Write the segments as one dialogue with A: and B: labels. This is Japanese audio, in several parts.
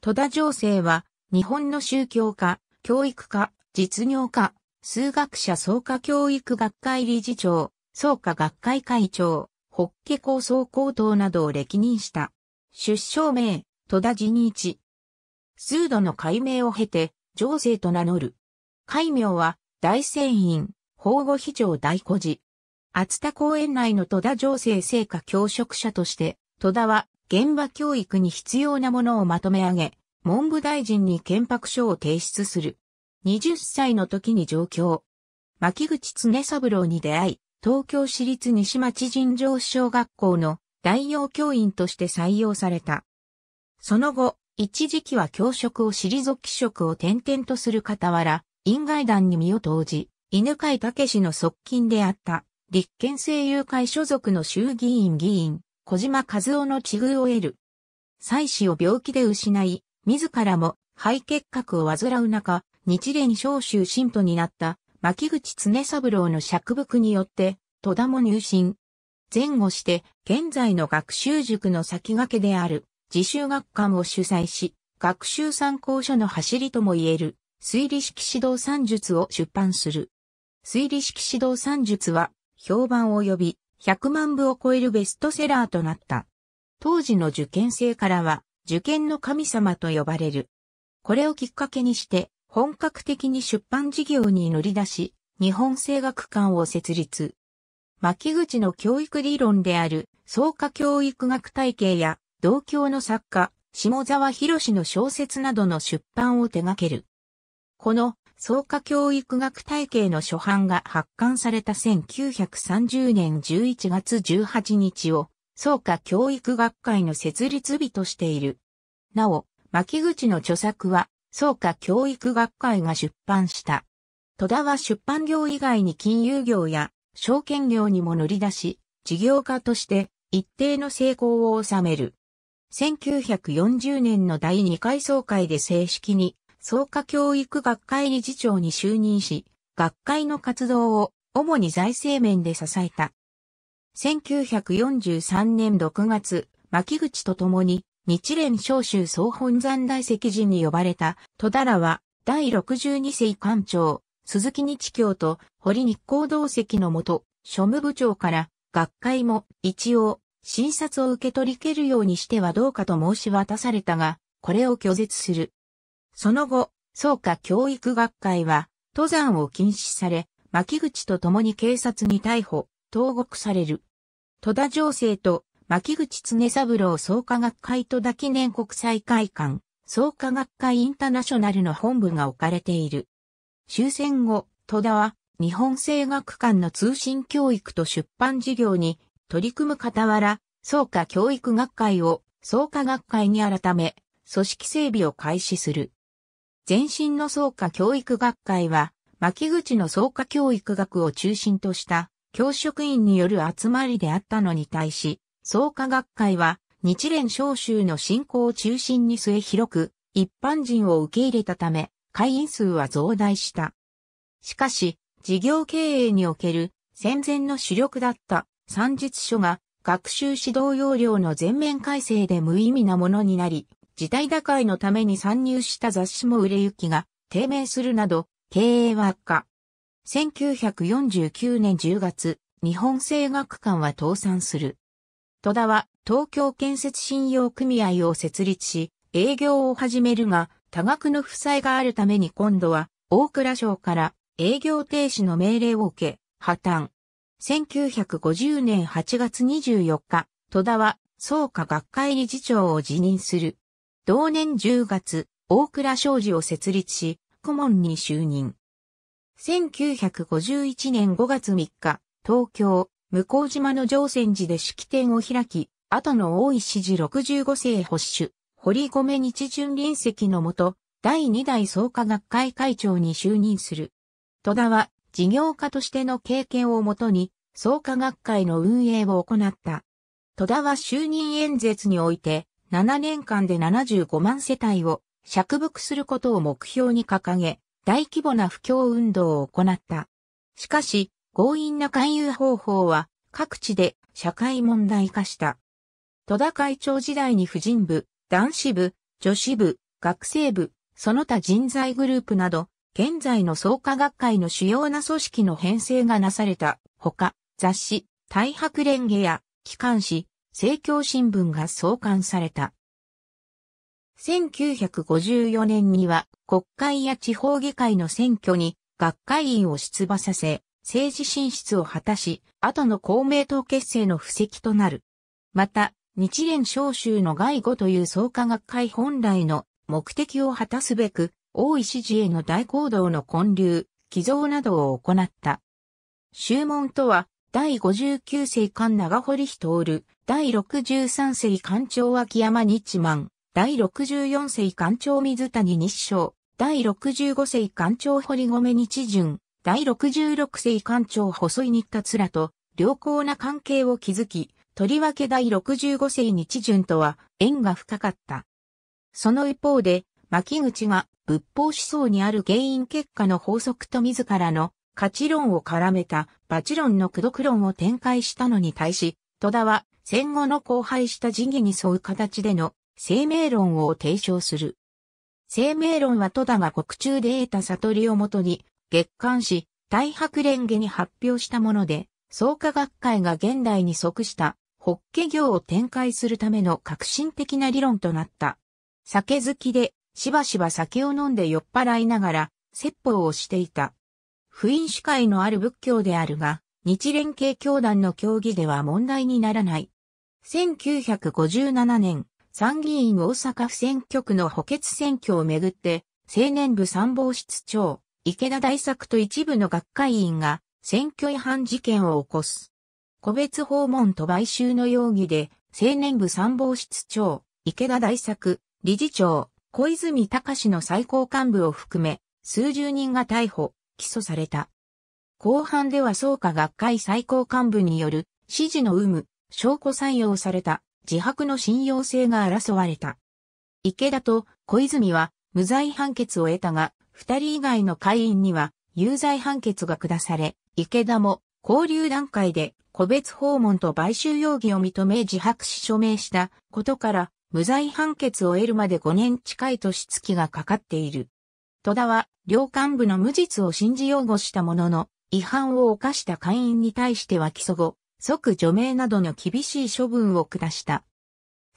A: 戸田情勢は、日本の宗教家、教育家、実業家、数学者創価教育学会理事長、創価学会会長、ホッケ構想高等などを歴任した。出生名、戸田仁一。数度の改名を経て、情勢と名乗る。改名は、大船員、法護非常大孤児。厚田公園内の戸田情勢成果教職者として、戸田は現場教育に必要なものをまとめ上げ、文部大臣に憲白書を提出する。20歳の時に上京。牧口常三郎に出会い、東京市立西町尋常小学校の代用教員として採用された。その後、一時期は教職を退き職を転々とする傍ら、院外団に身を投じ、犬飼武の側近であった、立憲政友会所属の衆議院議員、小島和夫の地遇を得る。妻子を病気で失い、自らも肺結核を患う中、日蓮召集信徒になった牧口常三郎の釈伏によって、戸田も入信。前後して、現在の学習塾の先駆けである、自習学館を主催し、学習参考書の走りとも言える、推理式指導算術を出版する。推理式指導算術は、評判を呼び、100万部を超えるベストセラーとなった。当時の受験生からは、受験の神様と呼ばれる。これをきっかけにして、本格的に出版事業に乗り出し、日本声楽館を設立。牧口の教育理論である、創価教育学体系や、同郷の作家、下沢博の小説などの出版を手掛ける。この創価教育学体系の初版が発刊された1930年11月18日を、創価教育学会の設立日としている。なお、牧口の著作は、創価教育学会が出版した。戸田は出版業以外に金融業や証券業にも乗り出し、事業家として一定の成功を収める。1940年の第2回総会で正式に創価教育学会理事長に就任し、学会の活動を主に財政面で支えた。1943年6月、牧口と共に日蓮召集総本山大石人に呼ばれた戸田らは第62世官長、鈴木日教と堀日光同石のもと、庶務部長から学会も一応診察を受け取りけるようにしてはどうかと申し渡されたが、これを拒絶する。その後、草加教育学会は、登山を禁止され、牧口と共に警察に逮捕、投獄される。戸田情勢と牧口常三郎創価学会戸田記念国際会館、創価学会インターナショナルの本部が置かれている。終戦後、戸田は日本政学館の通信教育と出版事業に取り組む傍ら、創価教育学会を創価学会に改め、組織整備を開始する。前身の創価教育学会は、牧口の創価教育学を中心とした教職員による集まりであったのに対し、創価学会は日蓮召集の信仰を中心に据え広く一般人を受け入れたため、会員数は増大した。しかし、事業経営における戦前の主力だった算述書が学習指導要領の全面改正で無意味なものになり、時代打開のために参入した雑誌も売れ行きが低迷するなど、経営は悪化。1949年10月、日本製学館は倒産する。戸田は東京建設信用組合を設立し、営業を始めるが、多額の負債があるために今度は大倉省から営業停止の命令を受け、破綻。1950年8月24日、戸田は創価学会理事長を辞任する。同年10月、大倉商事を設立し、顧問に就任。1951年5月3日、東京、向島の乗船寺で式典を開き、後の大石寺65世保守、堀米日順臨席のもと、第2代創価学会会長に就任する。戸田は、事業家としての経験をもとに、創価学会の運営を行った。戸田は就任演説において、7年間で75万世帯を釈伏することを目標に掲げ、大規模な布教運動を行った。しかし、強引な勧誘方法は各地で社会問題化した。戸田会長時代に婦人部、男子部、女子部、学生部、その他人材グループなど、現在の創価学会の主要な組織の編成がなされたほか、雑誌、大白連下や機関誌、政教新聞が創刊された。1954年には国会や地方議会の選挙に学会員を出馬させ、政治進出を果たし、後の公明党結成の布石となる。また、日蓮召集の外語という創価学会本来の目的を果たすべく、大石寺への大行動の建立、寄贈などを行った。宗門とは、第59世関長堀る、第63世関長秋山日満、第64世関長水谷日照、第65世関長堀米日順、第66世関長細井日田らと良好な関係を築き、とりわけ第65世日順とは縁が深かった。その一方で、牧口が仏法思想にある原因結果の法則と自らの価値論を絡めたバチ論の駆読論を展開したのに対し、戸田は戦後の荒廃した時義に沿う形での生命論を提唱する。生命論は戸田が国中で得た悟りをもとに、月刊誌、大白蓮華に発表したもので、創価学会が現代に即した、ホッケ業を展開するための革新的な理論となった。酒好きで、しばしば酒を飲んで酔っ払いながら、説法をしていた。不飲酒会のある仏教であるが、日連系教団の協議では問題にならない。1957年、参議院大阪府選挙区の補欠選挙をめぐって、青年部参謀室長、池田大作と一部の学会員が選挙違反事件を起こす。個別訪問と買収の容疑で、青年部参謀室長、池田大作、理事長、小泉隆の最高幹部を含め、数十人が逮捕、起訴された。後半では創価学会最高幹部による指示の有無、証拠採用された自白の信用性が争われた。池田と小泉は無罪判決を得たが、二人以外の会員には有罪判決が下され、池田も交流段階で個別訪問と買収容疑を認め自白し署名したことから無罪判決を得るまで5年近い年月がかかっている。戸田は、両幹部の無実を信じ擁護したものの、違反を犯した会員に対しては起訴後、即除名などの厳しい処分を下した。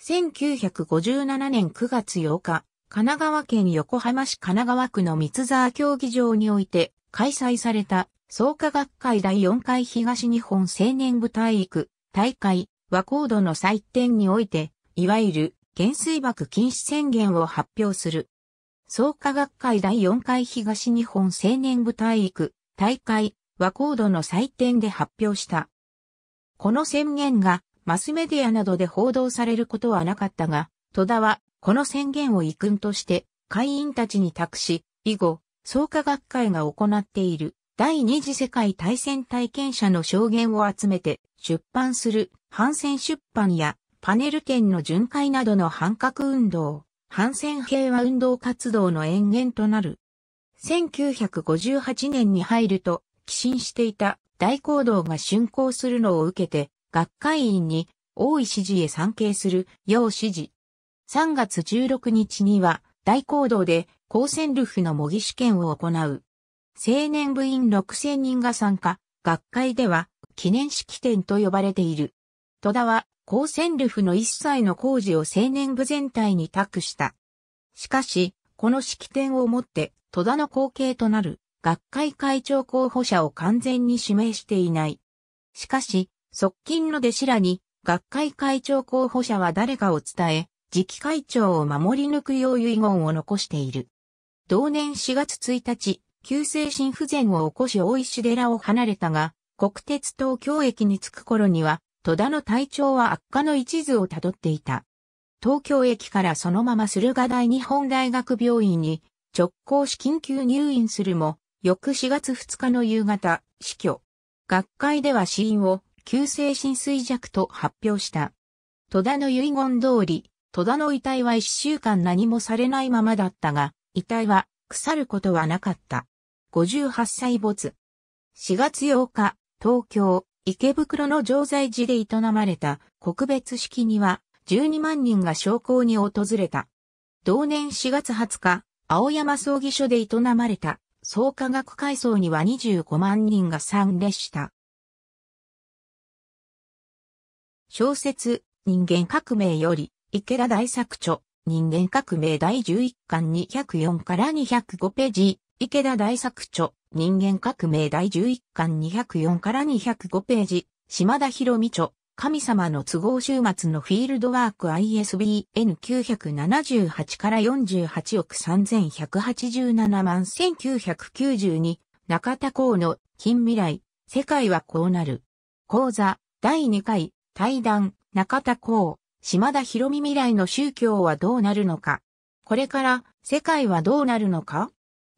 A: 1957年9月8日、神奈川県横浜市神奈川区の三沢競技場において開催された創価学会第4回東日本青年部体育大会和コードの祭典において、いわゆる減水爆禁止宣言を発表する。創価学会第4回東日本青年部体育大会和ー度の祭典で発表した。この宣言がマスメディアなどで報道されることはなかったが、戸田はこの宣言を遺訓として会員たちに託し、以後、創価学会が行っている第二次世界大戦体験者の証言を集めて出版する反戦出版やパネル展の巡回などの反核運動、反戦平和運動活動の延々となる。1958年に入ると、寄進していた大行動が竣工するのを受けて、学会員に大石支持へ参詣するよう指示。3月16日には、大行動で高専ルフの模擬試験を行う。青年部員6000人が参加、学会では記念式典と呼ばれている。戸田は高戦ルフの一切の工事を青年部全体に託した。しかし、この式典をもって戸田の後継となる学会会長候補者を完全に指名していない。しかし、側近の弟子らに学会会長候補者は誰かを伝え、次期会長を守り抜くよう遺言を残している。同年4月1日、急性心不全を起こし大石寺を離れたが、国鉄東京駅に着く頃には、戸田の体調は悪化の一途をたどっていた。東京駅からそのまま駿河台日本大学病院に直行し緊急入院するも、翌4月2日の夕方、死去。学会では死因を急性心衰弱と発表した。戸田の遺言通り、戸田の遺体は1週間何もされないままだったが、遺体は腐ることはなかった。58歳没。4月8日、東京、池袋の常在寺で営まれた国別式には12万人が商工に訪れた。同年4月20日、青山葬儀所で営まれた創価学会葬には25万人が参列した。小説、人間革命より、池田大作著、人間革命第11巻204から205ページ、池田大作著、人間革命第11巻204から205ページ、島田博美著、神様の都合週末のフィールドワーク ISBN978 から48億3187万1992中田公の近未来世界はこうなる講座第2回対談中田公島田博美未来の宗教はどうなるのかこれから世界はどうなるのか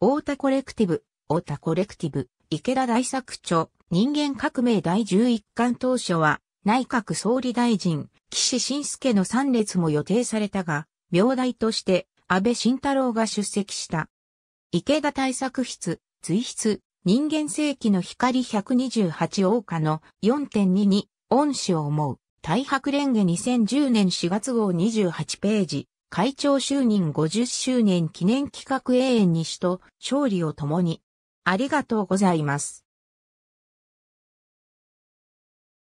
A: 太田コレクティブ、太田コレクティブ、池田大作著、人間革命第11巻当初は、内閣総理大臣、岸信介の参列も予定されたが、名代として安倍晋太郎が出席した。池田対策室、随筆、人間世紀の光128王家の4.2に、恩師を思う、大白蓮華2010年4月号28ページ。会長就任50周年記念企画永遠にしと勝利を共に。ありがとうございます。